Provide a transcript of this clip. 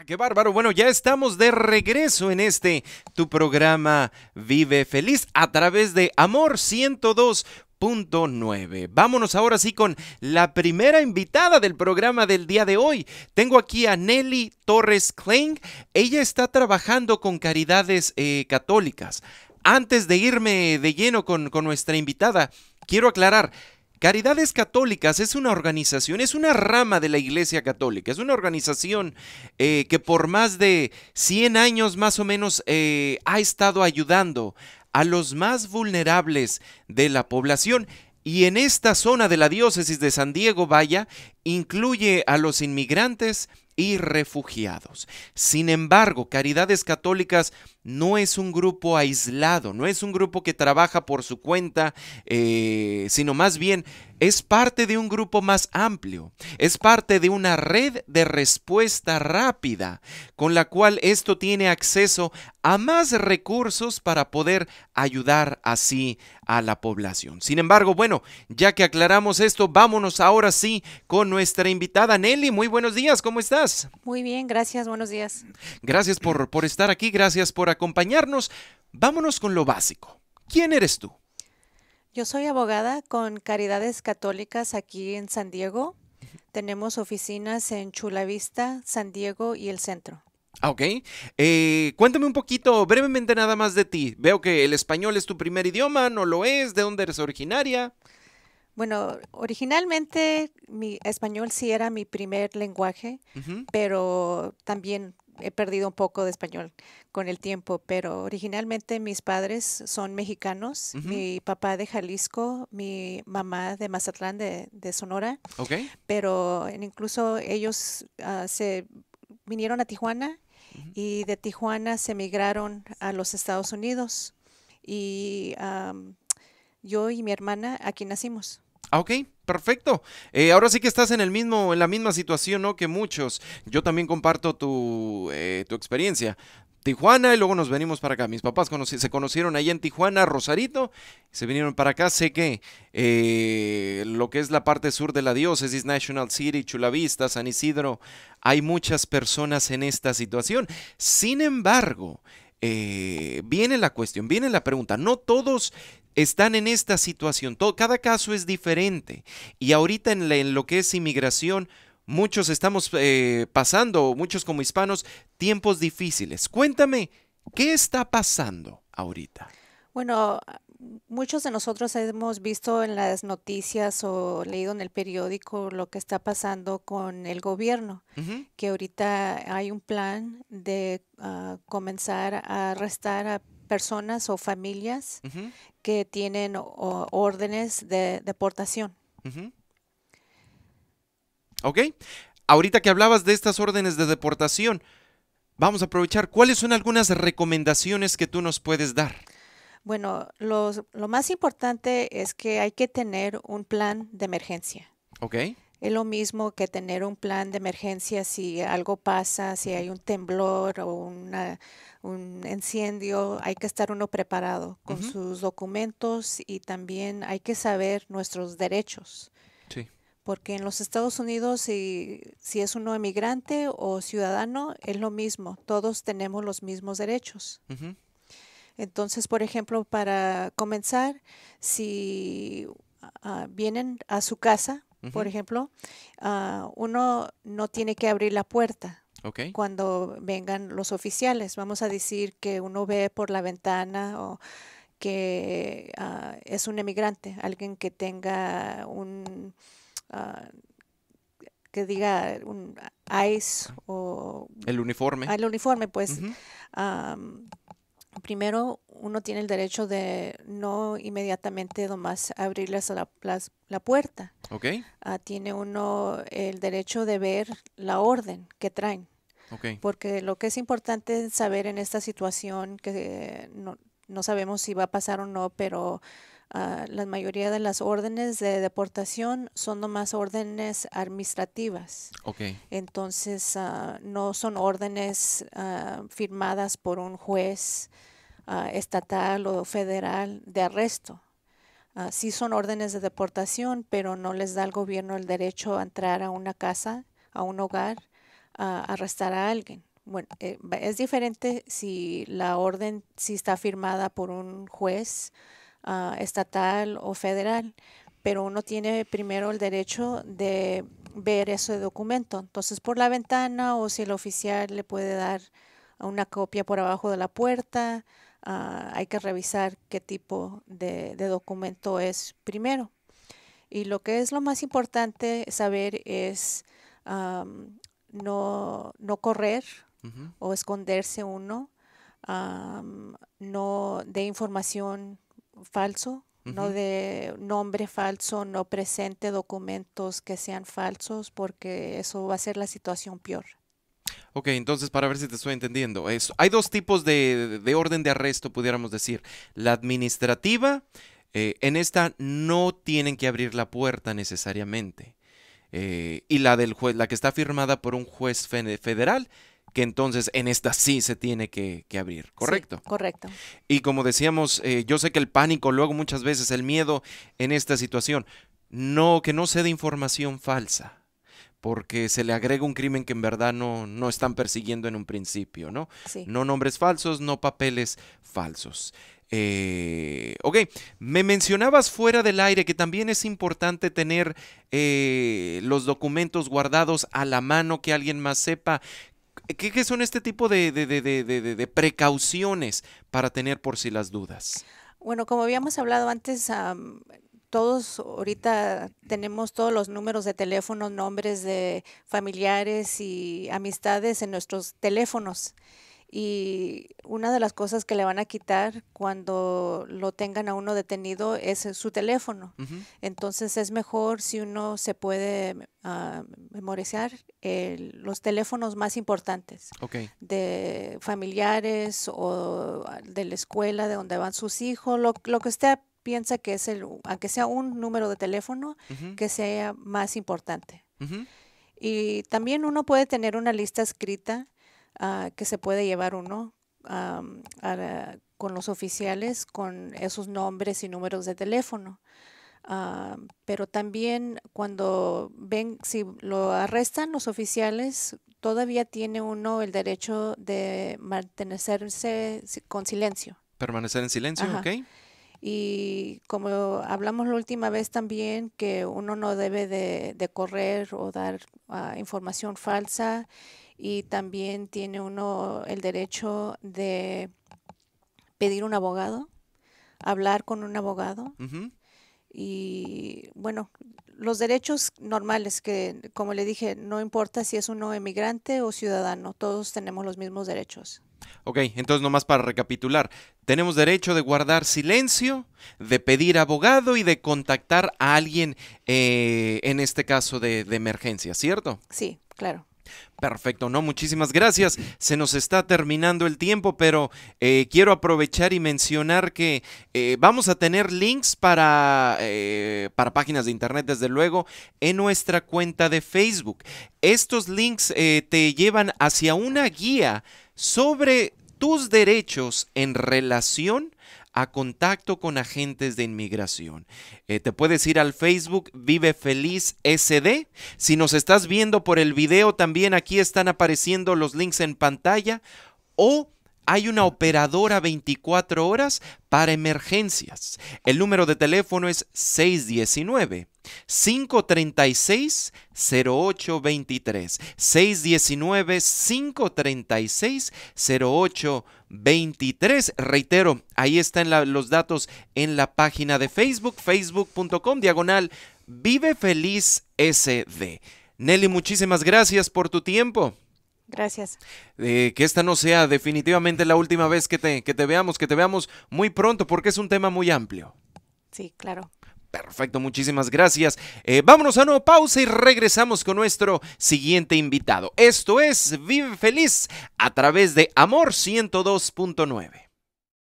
Ah, qué bárbaro. Bueno, ya estamos de regreso en este tu programa Vive Feliz a través de Amor 102.9. Vámonos ahora sí con la primera invitada del programa del día de hoy. Tengo aquí a Nelly Torres Kling. Ella está trabajando con caridades eh, católicas. Antes de irme de lleno con, con nuestra invitada, quiero aclarar, Caridades Católicas es una organización, es una rama de la Iglesia Católica, es una organización eh, que por más de 100 años más o menos eh, ha estado ayudando a los más vulnerables de la población. Y en esta zona de la diócesis de San Diego, vaya, incluye a los inmigrantes y refugiados. Sin embargo, Caridades Católicas no es un grupo aislado, no es un grupo que trabaja por su cuenta, eh, sino más bien es parte de un grupo más amplio, es parte de una red de respuesta rápida, con la cual esto tiene acceso a más recursos para poder ayudar así a la población. Sin embargo, bueno, ya que aclaramos esto, vámonos ahora sí con nuestra invitada Nelly. Muy buenos días, ¿cómo estás? Muy bien, gracias, buenos días. Gracias por, por estar aquí, gracias por acompañarnos. Vámonos con lo básico. ¿Quién eres tú? Yo soy abogada con Caridades Católicas aquí en San Diego. Tenemos oficinas en Chula Vista, San Diego y el centro. Ah, ok. Eh, cuéntame un poquito, brevemente nada más de ti. Veo que el español es tu primer idioma, ¿no lo es? ¿De dónde eres originaria? Bueno, originalmente mi español sí era mi primer lenguaje, pero también he perdido un poco de español con el tiempo, pero originalmente mis padres son mexicanos, mi papá de Jalisco, mi mamá de Mazatlán, de, Sonora, pero incluso ellos ah, se vinieron a Tijuana y de Tijuana se emigraron a los Estados Unidos y yo y mi hermana aquí nacimos. Ah, ok. Perfecto. Eh, ahora sí que estás en el mismo, en la misma situación, ¿no? Que muchos. Yo también comparto tu, eh, experiencia. Tijuana y luego nos venimos para acá. Mis papás se conocieron ahí en Tijuana, Rosarito, se vinieron para acá. Sé que eh, lo que es la parte sur de la diócesis, National City, Chulavista, San Isidro, hay muchas personas en esta situación. Sin embargo, viene la cuestión, viene la pregunta. No todos están en esta situación. Todo, cada caso es diferente. Y ahorita en, lo que es inmigración, muchos estamos eh, pasando, muchos como hispanos, tiempos difíciles. Cuéntame, ¿qué está pasando ahorita? Bueno, muchos de nosotros hemos visto en las noticias o leído en el periódico lo que está pasando con el gobierno, que ahorita hay un plan de ah, comenzar a arrestar a personas o familias que tienen órdenes de deportación. Ok, ahorita que hablabas de estas órdenes de deportación, vamos a aprovechar, ¿cuáles son algunas recomendaciones que tú nos puedes dar? Bueno, lo más importante es que hay que tener un plan de emergencia. Ok es lo mismo que tener un plan de emergencia si algo pasa, si hay un temblor o un incendio, hay que estar uno preparado con sus documentos y también hay que saber nuestros derechos. Porque en los Estados Unidos, si, es uno emigrante o ciudadano, es lo mismo, todos tenemos los mismos derechos. Entonces, por ejemplo, para comenzar, si ah, vienen a su casa, por ejemplo, ah, uno no tiene que abrir la puerta. Cuando vengan los oficiales, vamos a decir que uno ve por la ventana o que ah, es un emigrante, alguien que tenga un, ah, que diga un ICE o... El uniforme. El uniforme, pues. primero uno tiene el derecho de no inmediatamente nomás abrirles la, la, puerta. Ok. Ah, tiene uno el derecho de ver la orden que traen. Porque lo que es importante saber en esta situación, que no, no sabemos si va a pasar o no, pero ah, la mayoría de las órdenes de deportación son nomás órdenes administrativas. Ok. Entonces, ah, no son órdenes firmadas por un juez Ah, estatal o federal de arresto. así ah, sí son órdenes de deportación, pero no les da el gobierno el derecho a entrar a una casa, a un hogar, a arrestar a alguien. Bueno, eh, es diferente si la orden si está firmada por un juez ah, estatal o federal, pero uno tiene primero el derecho de ver ese documento. Entonces, por la ventana o si el oficial le puede dar una copia por abajo de la puerta, Ah, hay que revisar qué tipo de, documento es primero. Y lo que es lo más importante saber es no, correr o esconderse uno, no de información falso, no de nombre falso, no presente documentos que sean falsos, porque eso va a ser la situación peor. Ok, entonces para ver si te estoy entendiendo, es, hay dos tipos de, orden de arresto, pudiéramos decir. La administrativa, eh, en esta no tienen que abrir la puerta necesariamente. Eh, y la del juez, la que está firmada por un juez federal, que entonces en esta sí se tiene que, abrir, ¿correcto? correcto. Y como decíamos, eh, yo sé que el pánico, luego muchas veces el miedo en esta situación, no, que no sea de información falsa porque se le agrega un crimen que en verdad no, no están persiguiendo en un principio, ¿no? Sí. No nombres falsos, no papeles falsos. Eh, ok, me mencionabas fuera del aire que también es importante tener eh, los documentos guardados a la mano, que alguien más sepa. ¿Qué, son este tipo de, precauciones para tener por si las dudas? Bueno, como habíamos hablado antes, todos ahorita tenemos todos los números de teléfonos, nombres de familiares y amistades en nuestros teléfonos. Y una de las cosas que le van a quitar cuando lo tengan a uno detenido es eh, su teléfono. Entonces es mejor si uno se puede mm, ah, memorizar los teléfonos más importantes de familiares o ah, de la escuela, de donde van sus hijos, lo, lo que esté piensa que es el, aunque sea un número de teléfono, que sea más importante. Y también uno puede tener una lista escrita ah, que se puede llevar uno con los oficiales con esos nombres y números de teléfono. Ah, pero también cuando ven, si lo arrestan los oficiales, todavía tiene uno el derecho de mantenerse con silencio. Permanecer en silencio, okay ok. Y como hablamos la última vez también, que uno no debe de, correr o dar ah, información falsa y también tiene uno el derecho de pedir un abogado, hablar con un abogado. Y bueno, los derechos normales que, como le dije, no importa si es uno emigrante o ciudadano, todos tenemos los mismos derechos. Ok, entonces nomás para recapitular, tenemos derecho de guardar silencio, de pedir abogado y de contactar a alguien eh, en este caso de emergencia, ¿cierto? Sí, claro. Perfecto, no, muchísimas gracias. Se nos está terminando el tiempo, pero eh, quiero aprovechar y mencionar que eh, vamos a tener links para, eh, para páginas de internet, desde luego, en nuestra cuenta de Facebook. Estos links te llevan hacia una guía sobre tus derechos en relación a contacto con agentes de inmigración. Eh, te puedes ir al Facebook Vive Feliz SD. Si nos estás viendo por el video, también aquí están apareciendo los links en pantalla o hay una operadora 24 horas para emergencias. El número de teléfono es 619. 536-0823. 619-536-0823. Reitero, ahí están los datos en la página de Facebook, facebook.com, diagonal, vive feliz SD. Nelly, muchísimas gracias por tu tiempo. Gracias. Eh, que esta no sea definitivamente la última vez que te, veamos, que te veamos muy pronto, porque es un tema muy amplio. Sí, claro. Perfecto, muchísimas gracias. Eh, vámonos a una pausa y regresamos con nuestro siguiente invitado. Esto es Vive Feliz a través de Amor 102.9.